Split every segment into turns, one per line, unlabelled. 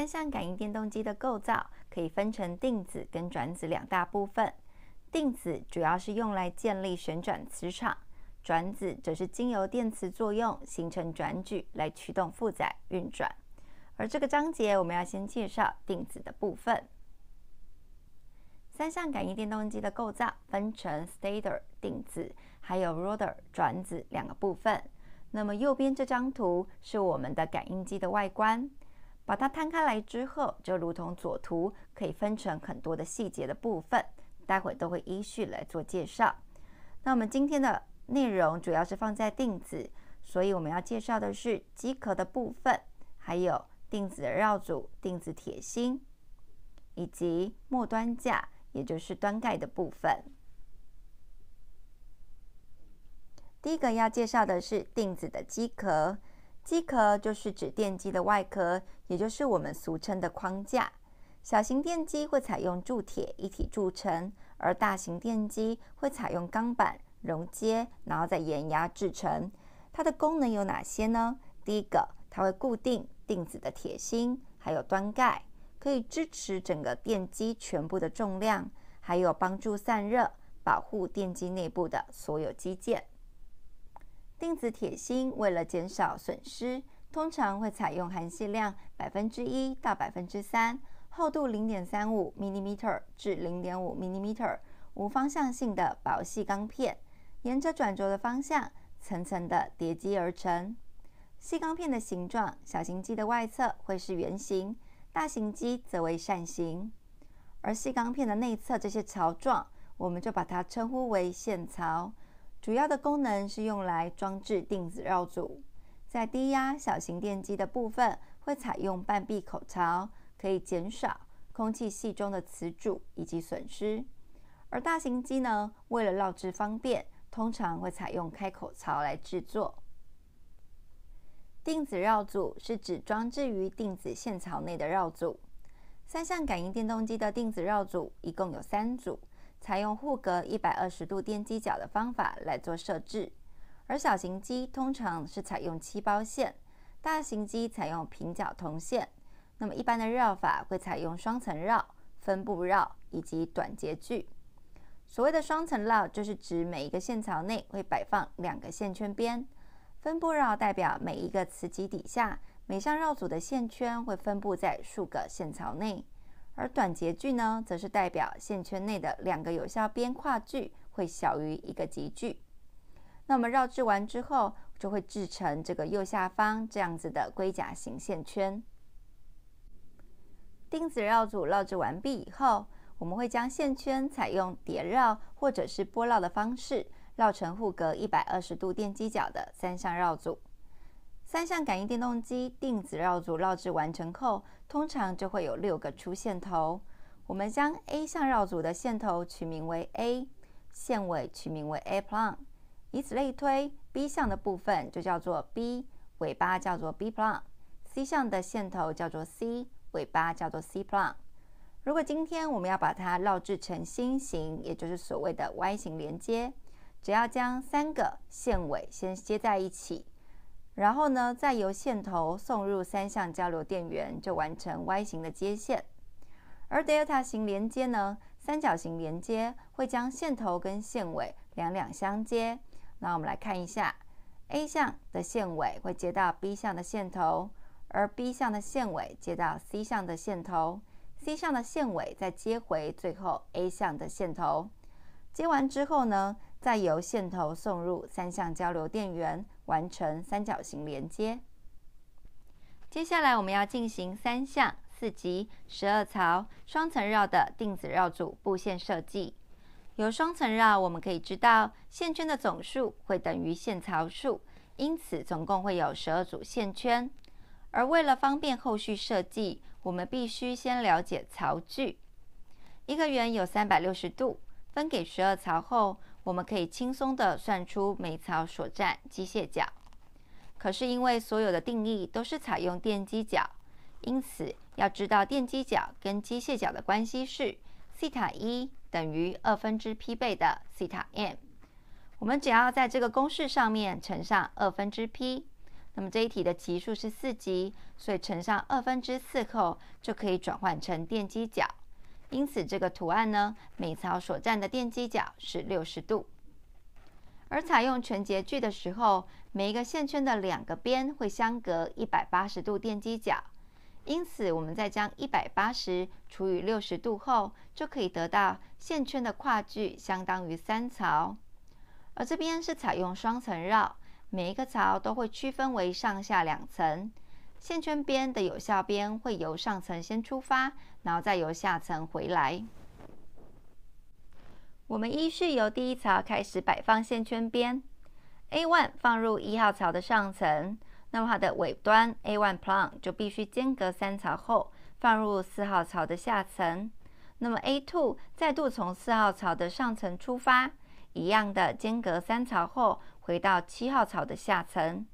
三相感应电动机的构造可以分成定子跟转子两大部分。定子主要是用来建立旋转磁场，转子则是经由电磁作用形成转矩来驱动负载运转。而这个章节我们要先介绍定子的部分。三相感应电动机的构造分成 stator 定子还有 rotor 转子两个部分。那么右边这张图是我们的感应机的外观。把它摊开来之后，就如同左图，可以分成很多的细节的部分，待会都会依序来做介绍。那我们今天的内容主要是放在定子，所以我们要介绍的是机壳的部分，还有定子的绕组、定子铁芯，以及末端架，也就是端盖的部分。第一个要介绍的是定子的机壳。机壳就是指电机的外壳，也就是我们俗称的框架。小型电机会采用铸铁一体铸成，而大型电机会采用钢板熔接，然后再研压制成。它的功能有哪些呢？第一个，它会固定定子的铁芯，还有端盖，可以支持整个电机全部的重量，还有帮助散热，保护电机内部的所有机件。钉子铁芯为了减少损失，通常会采用含锡量百分之一到百分之三、厚度零点三五 m i l i m e t e r 至零点五 m i l i m e t e r 无方向性的薄细钢片，沿着转轴的方向层层的叠积而成。细钢片的形状，小型机的外侧会是圆形，大型机则为扇形。而细钢片的内侧这些槽状，我们就把它称呼为线槽。主要的功能是用来装置定子绕组，在低压小型电机的部分会采用半闭口槽，可以减少空气系中的磁阻以及损失；而大型机呢，为了绕制方便，通常会采用开口槽来制作。定子绕组是指装置于定子线槽内的绕组。三相感应电动机的定子绕组一共有三组。采用护格一百二十度电机角的方法来做设置，而小型机通常是采用漆包线，大型机采用平角铜线。那么一般的绕法会采用双层绕、分布绕以及短节距。所谓的双层绕，就是指每一个线槽内会摆放两个线圈边。分布绕代表每一个磁极底下每相绕组的线圈会分布在数个线槽内。而短节距呢，则是代表线圈内的两个有效边跨距会小于一个极距。那我们绕制完之后，就会制成这个右下方这样子的龟甲形线圈。定子绕组绕制完毕以后，我们会将线圈采用叠绕或者是波绕的方式，绕成互隔120度电机角的三相绕组。三相感应电动机定子绕组绕制完成后，通常就会有六个出线头。我们将 A 相绕组的线头取名为 A，线尾取名为 A plon，以此类推，B 相的部分就叫做 B，尾巴叫做 B plon，C 相的线头叫做 C，尾巴叫做 C plon。如果今天我们要把它绕制成心形，也就是所谓的 Y 形连接，只要将三个线尾先接在一起。然后呢，再由线头送入三相交流电源，就完成 Y 型的接线。而 Delta 型连接呢，三角形连接会将线头跟线尾两两相接。那我们来看一下，A 项的线尾会接到 B 项的线头，而 B 项的线尾接到 C 项的线头，C 项的线尾再接回最后 A 项的线头。接完之后呢，再由线头送入三相交流电源。完成三角形连接。接下来我们要进行三项、四级、十二槽、双层绕的定子绕组布线设计。由双层绕，我们可以知道线圈的总数会等于线槽数，因此总共会有十二组线圈。而为了方便后续设计，我们必须先了解槽距。一个圆有三百六十度，分给十二槽后。我们可以轻松地算出每槽所占机械角，可是因为所有的定义都是采用电机角，因此要知道电机角跟机械角的关系是西塔一等于二分之 P 倍的西塔 M。我们只要在这个公式上面乘上二分之 P，那么这一题的级数是四级，所以乘上二分之四后就可以转换成电机角。因此，这个图案呢，每槽所占的电机角是六十度。而采用全截距的时候，每一个线圈的两个边会相隔一百八十度电机角。因此，我们在将一百八十除以六十度后，就可以得到线圈的跨距相当于三槽。而这边是采用双层绕，每一个槽都会区分为上下两层。线圈边的有效边会由上层先出发，然后再由下层回来。我们依是由第一槽开始摆放线圈边，A one 放入一号槽的上层，那么它的尾端 A one plon 就必须间隔三槽后放入四号槽的下层。那么 A two 再度从四号槽的上层出发，一样的间隔三槽后回到七号槽的下层，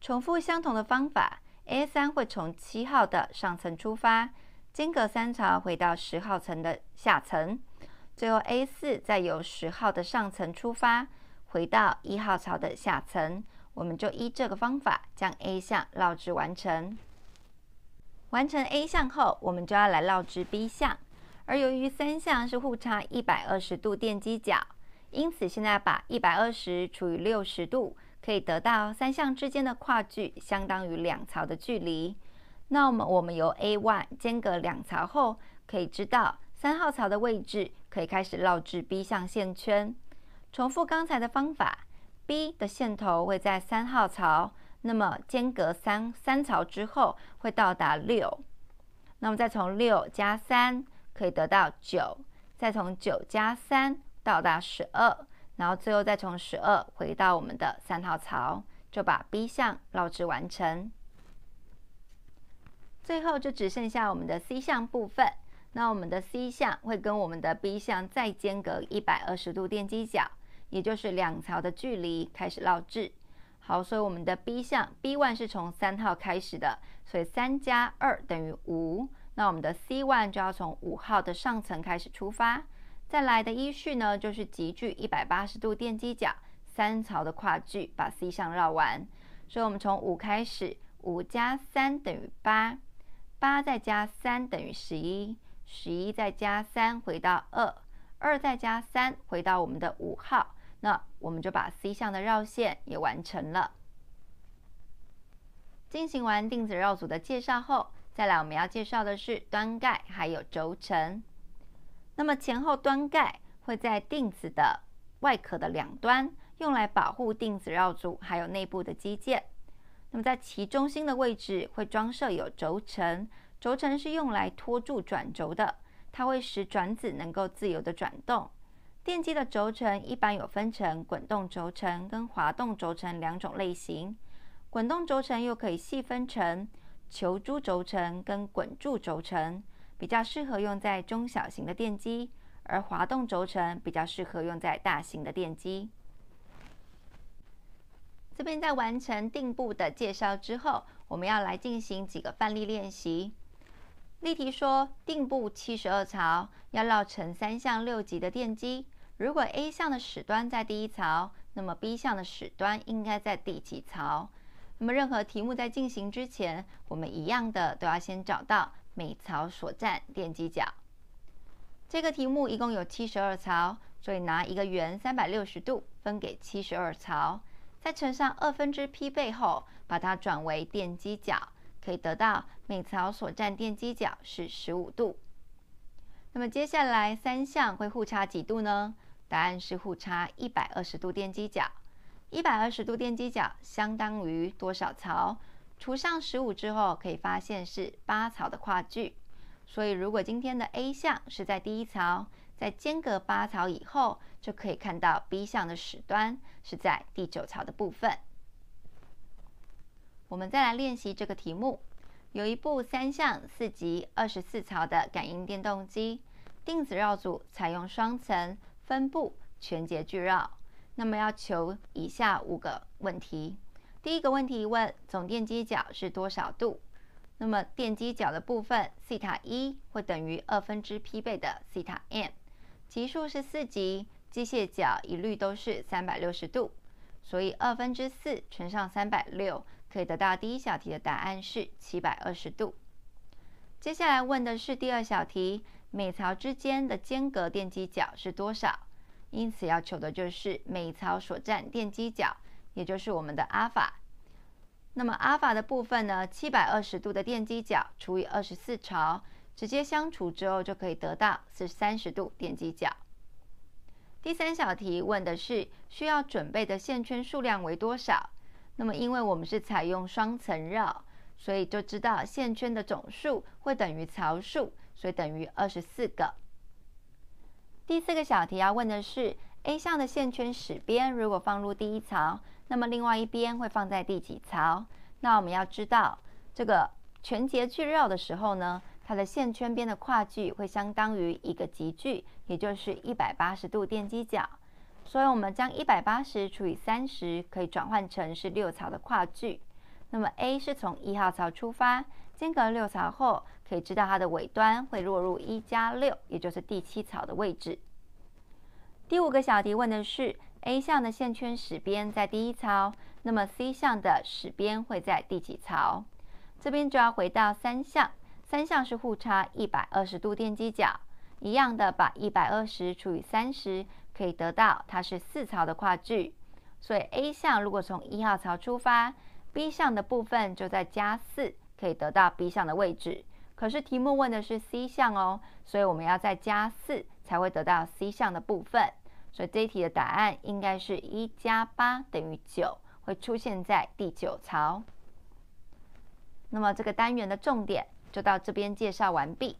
重复相同的方法。A 三会从七号的上层出发，间隔三槽回到十号层的下层，最后 A 四再由十号的上层出发，回到一号槽的下层。我们就依这个方法将 A 项绕至完成。完成 A 项后，我们就要来绕至 B 项。而由于三项是互差一百二十度电机角，因此现在把一百二十除以六十度。可以得到三项之间的跨距相当于两槽的距离。那我们我们由 A one 间隔两槽后，可以知道三号槽的位置可以开始绕至 B 项线圈。重复刚才的方法，B 的线头会在三号槽，那么间隔三三槽之后会到达六。那么再从六加三可以得到九，再从九加三到达十二。然后最后再从十二回到我们的三号槽，就把 B 项绕制完成。最后就只剩下我们的 C 项部分。那我们的 C 项会跟我们的 B 项再间隔一百二十度电机角，也就是两槽的距离开始绕制。好，所以我们的 B 项 B one 是从三号开始的，所以三加二等于五，那我们的 C one 就要从五号的上层开始出发。再来的依序呢，就是集聚一百八十度电机角，三槽的跨距把 C 项绕完。所以我们从五开始，五加三等于八，八再加三等于十一，十一再加三回到二，二再加三回到我们的五号。那我们就把 C 项的绕线也完成了。进行完定子绕组的介绍后，再来我们要介绍的是端盖还有轴承。那么前后端盖会在定子的外壳的两端，用来保护定子绕组还有内部的机件。那么在其中心的位置会装设有轴承，轴承是用来托住转轴的，它会使转子能够自由的转动。电机的轴承一般有分成滚动轴承跟滑动轴承两种类型，滚动轴承又可以细分成球珠轴承跟滚柱轴承。比较适合用在中小型的电机，而滑动轴承比较适合用在大型的电机。这边在完成定步的介绍之后，我们要来进行几个范例练习。例题说定步七十二槽要绕成三项六级的电机，如果 A 项的始端在第一槽，那么 B 项的始端应该在第几槽？那么任何题目在进行之前，我们一样的都要先找到。每槽所占电机角，这个题目一共有七十二槽，所以拿一个圆三百六十度分给七十二槽，再乘上二分之 p 倍后，把它转为电机角，可以得到每槽所占电机角是十五度。那么接下来三项会互差几度呢？答案是互差一百二十度电机角。一百二十度电机角相当于多少槽？除上十五之后，可以发现是八槽的跨距。所以，如果今天的 A 项是在第一槽，在间隔八槽以后，就可以看到 B 项的始端是在第九槽的部分。我们再来练习这个题目：有一部三项四级二十四槽的感应电动机，定子绕组采用双层分布全节距绕。那么，要求以下五个问题。第一个问题问总电机角是多少度？那么电机角的部分西塔一会等于二分之 P 倍的西塔 n，级数是四级，机械角一律都是三百六十度，所以二分之四乘上三百六，可以得到第一小题的答案是七百二十度。接下来问的是第二小题，每槽之间的间隔电机角是多少？因此要求的就是每槽所占电机角。也就是我们的阿尔法，那么阿尔法的部分呢？七百二十度的电机角除以二十四槽，直接相除之后就可以得到是三十度电机角。第三小题问的是需要准备的线圈数量为多少？那么因为我们是采用双层绕，所以就知道线圈的总数会等于槽数，所以等于二十四个。第四个小题要问的是 A 项的线圈始边如果放入第一槽。那么另外一边会放在第几槽？那我们要知道，这个全节去绕的时候呢，它的线圈边的跨距会相当于一个极距，也就是一百八十度电机角。所以我们将一百八十除以三十，可以转换成是六槽的跨距。那么 A 是从一号槽出发，间隔六槽后，可以知道它的尾端会落入一加六，也就是第七槽的位置。第五个小题问的是。A 项的线圈始边在第一槽，那么 C 项的始边会在第几槽？这边就要回到三项，三项是互差一百二十度电机角，一样的把一百二十除以三十，可以得到它是四槽的跨距。所以 A 项如果从一号槽出发，B 项的部分就在加四，可以得到 B 项的位置。可是题目问的是 C 项哦，所以我们要再加四才会得到 C 项的部分。所以这一题的答案应该是一加八等于九，会出现在第九槽。那么这个单元的重点就到这边介绍完毕。